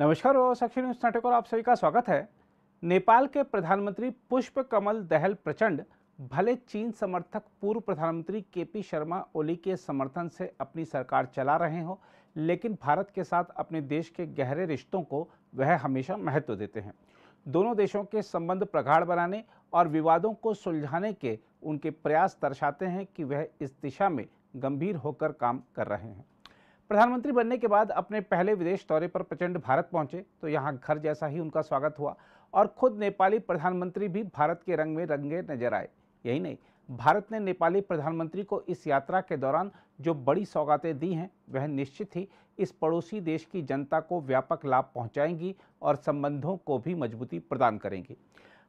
नमस्कार और न्यूज नाटक और आप सभी का स्वागत है नेपाल के प्रधानमंत्री पुष्प कमल दहल प्रचंड भले चीन समर्थक पूर्व प्रधानमंत्री केपी शर्मा ओली के समर्थन से अपनी सरकार चला रहे हो लेकिन भारत के साथ अपने देश के गहरे रिश्तों को वह हमेशा महत्व देते हैं दोनों देशों के संबंध प्रगाढ़ बनाने और विवादों को सुलझाने के उनके प्रयास दर्शाते हैं कि वह इस दिशा में गंभीर होकर काम कर रहे हैं प्रधानमंत्री बनने के बाद अपने पहले विदेश दौरे पर प्रचंड भारत पहुंचे तो यहाँ घर जैसा ही उनका स्वागत हुआ और खुद नेपाली प्रधानमंत्री भी भारत के रंग में रंगे नजर आए यही नहीं भारत ने नेपाली प्रधानमंत्री को इस यात्रा के दौरान जो बड़ी सौगातें दी हैं वह निश्चित ही इस पड़ोसी देश की जनता को व्यापक लाभ पहुंचाएंगी और संबंधों को भी मजबूती प्रदान करेंगी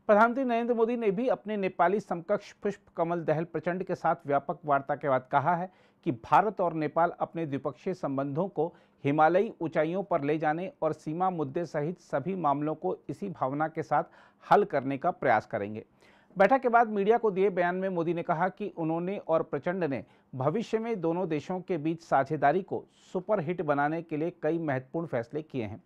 प्रधानमंत्री नरेंद्र मोदी ने भी अपने नेपाली समकक्ष पुष्प कमल दहल प्रचंड के साथ व्यापक वार्ता के बाद कहा है कि भारत और नेपाल अपने द्विपक्षीय संबंधों को हिमालयी ऊंचाइयों पर ले जाने और सीमा मुद्दे सहित सभी मामलों को इसी भावना के साथ हल करने का प्रयास करेंगे बैठक के बाद मीडिया को दिए बयान में मोदी ने कहा कि उन्होंने और प्रचंड ने भविष्य में दोनों देशों के बीच साझेदारी को सुपरहिट बनाने के लिए कई महत्वपूर्ण फैसले किए हैं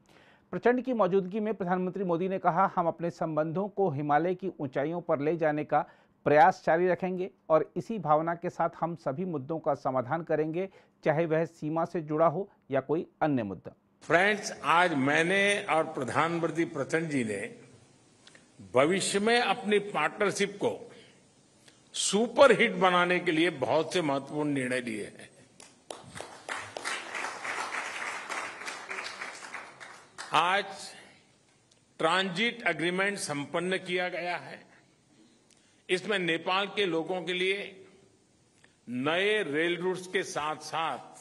प्रचंड की मौजूदगी में प्रधानमंत्री मोदी ने कहा हम अपने संबंधों को हिमालय की ऊंचाइयों पर ले जाने का प्रयास जारी रखेंगे और इसी भावना के साथ हम सभी मुद्दों का समाधान करेंगे चाहे वह सीमा से जुड़ा हो या कोई अन्य मुद्दा फ्रेंड्स आज मैंने और प्रधानमंत्री प्रचंड जी ने भविष्य में अपनी पार्टनरशिप को सुपर हिट बनाने के लिए बहुत से महत्वपूर्ण निर्णय लिए हैं आज ट्रांजिट एग्रीमेंट संपन्न किया गया है इसमें नेपाल के लोगों के लिए नए रेल रूट्स के साथ साथ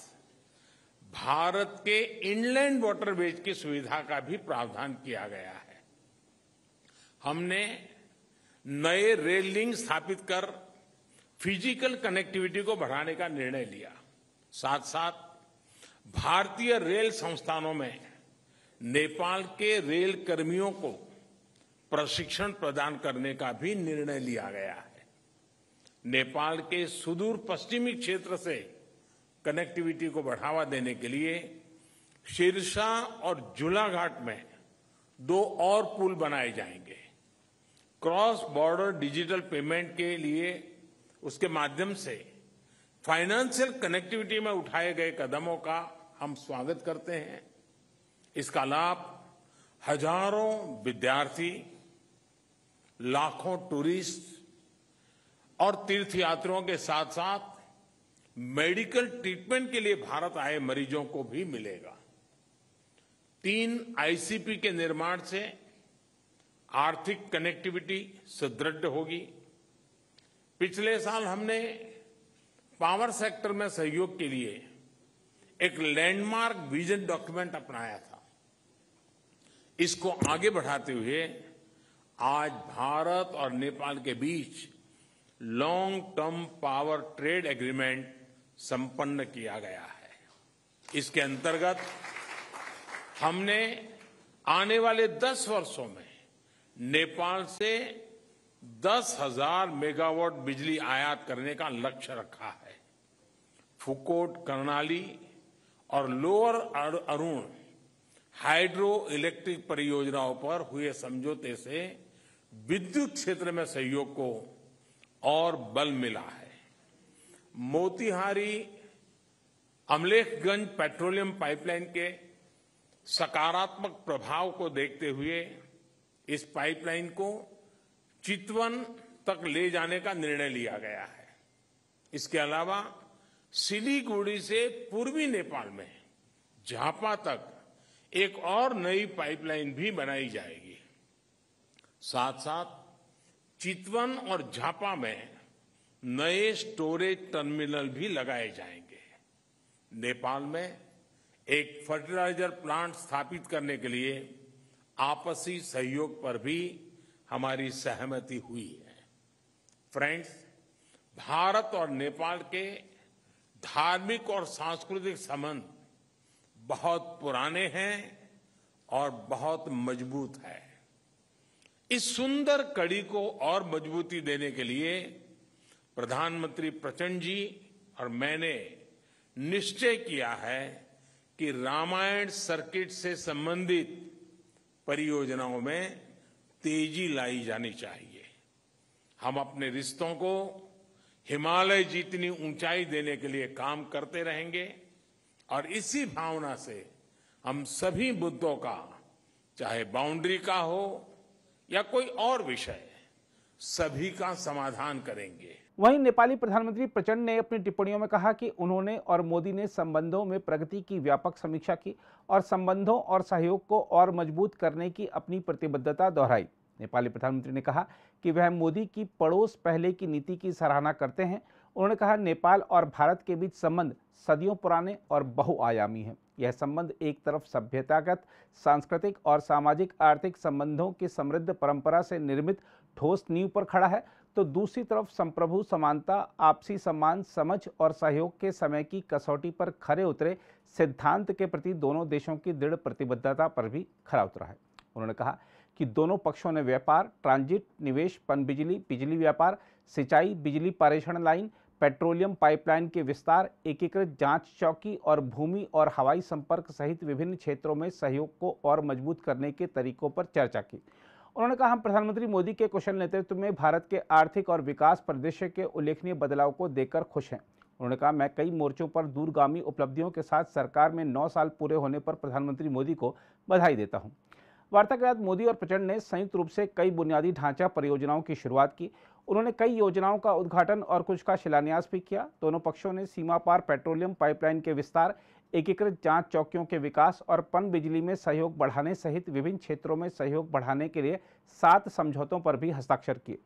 भारत के इनलैंड वाटरवेज की सुविधा का भी प्रावधान किया गया है हमने नए रेल लिंक स्थापित कर फिजिकल कनेक्टिविटी को बढ़ाने का निर्णय लिया साथ साथ भारतीय रेल संस्थानों में नेपाल के रेल कर्मियों को प्रशिक्षण प्रदान करने का भी निर्णय लिया गया है नेपाल के सुदूर पश्चिमी क्षेत्र से कनेक्टिविटी को बढ़ावा देने के लिए शीरसा और झूलाघाट में दो और पुल बनाए जाएंगे क्रॉस बॉर्डर डिजिटल पेमेंट के लिए उसके माध्यम से फाइनेंशियल कनेक्टिविटी में उठाए गए कदमों का हम स्वागत करते हैं इसका लाभ हजारों विद्यार्थी लाखों टूरिस्ट और तीर्थयात्रियों के साथ साथ मेडिकल ट्रीटमेंट के लिए भारत आए मरीजों को भी मिलेगा तीन आईसीपी के निर्माण से आर्थिक कनेक्टिविटी सुदृढ़ होगी पिछले साल हमने पावर सेक्टर में सहयोग के लिए एक लैंडमार्क विजन डॉक्यूमेंट अपनाया था इसको आगे बढ़ाते हुए आज भारत और नेपाल के बीच long term power trade agreement संपन्न किया गया है इसके अंतर्गत हमने आने वाले 10 वर्षों में नेपाल से दस हजार मेगावाट बिजली आयात करने का लक्ष्य रखा है फुकोट करनाली और लोअर अरुण हाइड्रो इलेक्ट्रिक परियोजनाओं पर हुए समझौते से विद्युत क्षेत्र में सहयोग को और बल मिला है मोतिहारी अमलेखगंज पेट्रोलियम पाइपलाइन के सकारात्मक प्रभाव को देखते हुए इस पाइपलाइन को चितवन तक ले जाने का निर्णय लिया गया है इसके अलावा सिलीगुड़ी से पूर्वी नेपाल में झापा तक एक और नई पाइपलाइन भी बनाई जाएगी साथ साथ चितवन और झापा में नए स्टोरेज टर्मिनल भी लगाए जाएंगे नेपाल में एक फर्टिलाइजर प्लांट स्थापित करने के लिए आपसी सहयोग पर भी हमारी सहमति हुई है फ्रेंड्स भारत और नेपाल के धार्मिक और सांस्कृतिक संबंध बहुत पुराने हैं और बहुत मजबूत है इस सुंदर कड़ी को और मजबूती देने के लिए प्रधानमंत्री प्रचंड जी और मैंने निश्चय किया है कि रामायण सर्किट से संबंधित परियोजनाओं में तेजी लाई जानी चाहिए हम अपने रिश्तों को हिमालय जितनी ऊंचाई देने के लिए काम करते रहेंगे और इसी भावना से हम सभी मुद्दों का चाहे बाउंड्री का हो या कोई और विषय सभी का समाधान करेंगे वहीं नेपाली प्रधानमंत्री प्रचंड ने अपनी टिप्पणियों में कहा कि उन्होंने और मोदी ने संबंधों में प्रगति की व्यापक समीक्षा की और संबंधों और सहयोग को और मजबूत करने की अपनी प्रतिबद्धता दोहराई नेपाली प्रधानमंत्री ने कहा कि वह मोदी की पड़ोस पहले की नीति की सराहना करते हैं उन्होंने कहा नेपाल और भारत के बीच संबंध सदियों पुराने और बहुआयामी हैं यह संबंध एक तरफ सभ्यतागत सांस्कृतिक और सामाजिक आर्थिक संबंधों की समृद्ध परंपरा से निर्मित ठोस नींव पर खड़ा है तो दूसरी तरफ संप्रभु समानता आपसी सम्मान समझ और सहयोग के समय की कसौटी पर खरे उतरे सिद्धांत के प्रति दोनों देशों की दृढ़ प्रतिबद्धता पर भी खरा उतरा है उन्होंने कहा कि दोनों पक्षों ने व्यापार ट्रांजिट निवेश पनबिजली बिजली व्यापार सिंचाई बिजली पारेषण लाइन पेट्रोलियम पाइपलाइन के विस्तार एकीकृत जांच चौकी और भूमि और हवाई संपर्क सहित विभिन्न क्षेत्रों में सहयोग को और मजबूत करने के तरीकों पर चर्चा की उन्होंने कहा हम प्रधानमंत्री मोदी के कुशल नेतृत्व में भारत के आर्थिक और विकास परिदृश्य के उल्लेखनीय बदलाव को देखकर खुश हैं उन्होंने कहा मैं कई मोर्चों पर दूरगामी उपलब्धियों के साथ सरकार में नौ साल पूरे होने पर प्रधानमंत्री मोदी को बधाई देता हूँ वार्ता के बाद मोदी और प्रचंड ने संयुक्त रूप से कई बुनियादी ढांचा परियोजनाओं की शुरुआत की उन्होंने कई योजनाओं का उद्घाटन और कुछ का शिलान्यास भी किया दोनों पक्षों ने सीमा पार पेट्रोलियम पाइपलाइन के विस्तार एकीकृत जांच चौकियों के विकास और पन बिजली में सहयोग बढ़ाने सहित विभिन्न क्षेत्रों में सहयोग बढ़ाने के लिए सात समझौतों पर भी हस्ताक्षर किए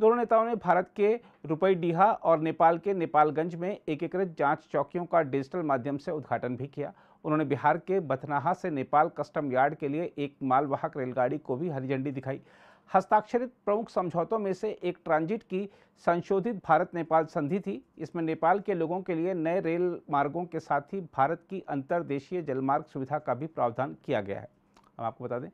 दोनों नेताओं ने भारत के रुपईडीहा और नेपाल के नेपालगंज में एकीकृत जांच चौकियों का डिजिटल माध्यम से उद्घाटन भी किया उन्होंने बिहार के बथनाहा से नेपाल कस्टम यार्ड के लिए एक मालवाहक रेलगाड़ी को भी हरी झंडी दिखाई हस्ताक्षरित प्रमुख समझौतों में से एक ट्रांजिट की संशोधित भारत नेपाल संधि थी इसमें नेपाल के लोगों के लिए नए रेल मार्गों के साथ ही भारत की अंतर्देशीय जलमार्ग सुविधा का भी प्रावधान किया गया है हम आपको बता दें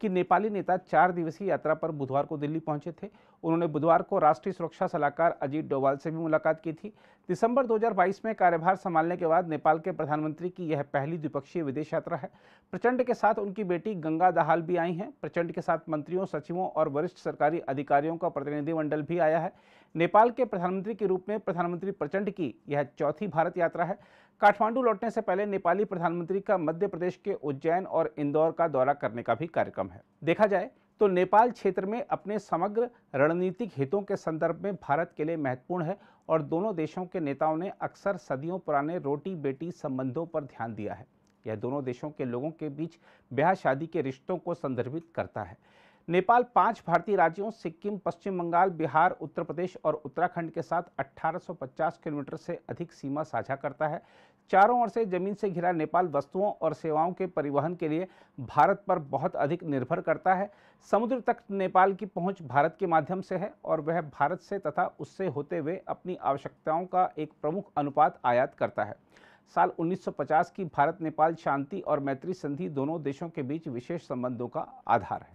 कि नेपाली नेता चार दिवसीय यात्रा पर बुधवार को दिल्ली पहुंचे थे उन्होंने बुधवार को राष्ट्रीय सुरक्षा सलाहकार अजीत डोवाल से भी मुलाकात की थी दिसंबर 2022 में कार्यभार संभालने के बाद नेपाल के प्रधानमंत्री की यह पहली द्विपक्षीय विदेश यात्रा है प्रचंड के साथ उनकी बेटी गंगा दहाल भी आई हैं प्रचंड के साथ मंत्रियों सचिवों और वरिष्ठ सरकारी अधिकारियों का प्रतिनिधिमंडल भी आया है नेपाल के प्रधानमंत्री के रूप में प्रधानमंत्री प्रचंड की यह चौथी भारत यात्रा है काठमांडू लौटने से पहले नेपाली प्रधानमंत्री का मध्य प्रदेश के उज्जैन और इंदौर का दौरा करने का भी कार्यक्रम है देखा जाए तो नेपाल क्षेत्र में अपने समग्र रणनीतिक हितों के संदर्भ में भारत के लिए महत्वपूर्ण है और दोनों देशों के नेताओं ने अक्सर सदियों पुराने रोटी बेटी संबंधों पर ध्यान दिया है यह दोनों देशों के लोगों के बीच ब्याह शादी के रिश्तों को संदर्भित करता है नेपाल पांच भारतीय राज्यों सिक्किम पश्चिम बंगाल बिहार उत्तर प्रदेश और उत्तराखंड के साथ 1850 किलोमीटर से अधिक सीमा साझा करता है चारों ओर से जमीन से घिरा नेपाल वस्तुओं और सेवाओं के परिवहन के लिए भारत पर बहुत अधिक निर्भर करता है समुद्र तक नेपाल की पहुंच भारत के माध्यम से है और वह भारत से तथा उससे होते हुए अपनी आवश्यकताओं का एक प्रमुख अनुपात आयात करता है साल 1950 की भारत नेपाल शांति और मैत्री संधि दोनों देशों के बीच विशेष संबंधों का आधार है